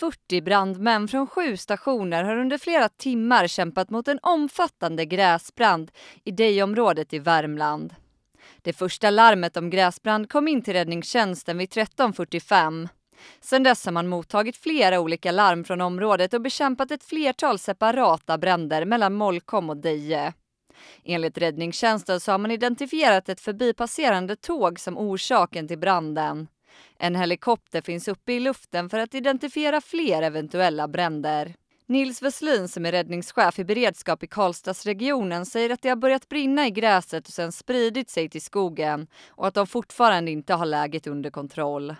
40 brandmän från sju stationer har under flera timmar kämpat mot en omfattande gräsbrand i Dejeområdet i Värmland. Det första larmet om gräsbrand kom in till räddningstjänsten vid 13.45. Sedan dess har man mottagit flera olika larm från området och bekämpat ett flertal separata bränder mellan Molkom och Deje. Enligt räddningstjänsten så har man identifierat ett förbipasserande tåg som orsaken till branden. En helikopter finns uppe i luften för att identifiera fler eventuella bränder. Nils Wesslin som är räddningschef i beredskap i Karlstadsregionen säger att det har börjat brinna i gräset och sen spridit sig till skogen och att de fortfarande inte har läget under kontroll.